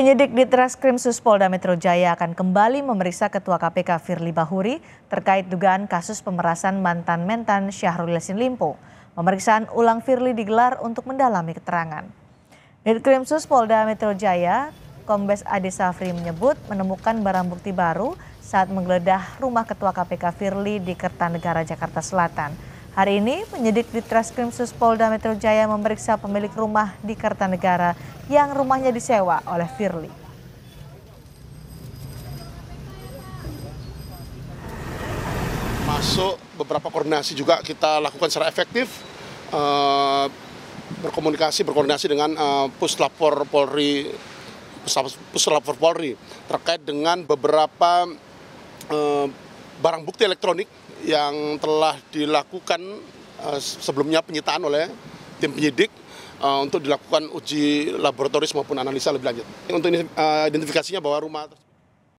Penyidik di Treskrim Suspolda Metro Jaya akan kembali memeriksa Ketua KPK Firly Bahuri terkait dugaan kasus pemerasan mantan mentan Syahrul Yassin Limpo. Pemeriksaan ulang Firly digelar untuk mendalami keterangan. Treskrim Suspolda Metro Jaya, Kombes Ade Safri menyebut menemukan barang bukti baru saat menggeledah rumah Ketua KPK Firly di Kertanegara, Jakarta Selatan. Hari ini, penyidik di Treskrim Suspolda Metro Jaya memeriksa pemilik rumah di Kertanegara, yang rumahnya disewa oleh Firly. Masuk beberapa koordinasi juga kita lakukan secara efektif, eh, berkomunikasi, berkoordinasi dengan eh, puslapor Polri, puslapor Polri terkait dengan beberapa eh, barang bukti elektronik yang telah dilakukan sebelumnya penyitaan oleh tim penyidik Eh, untuk dilakukan uji laboratoris maupun analisa lebih lanjut. Untuk eh, identifikasinya bahwa rumah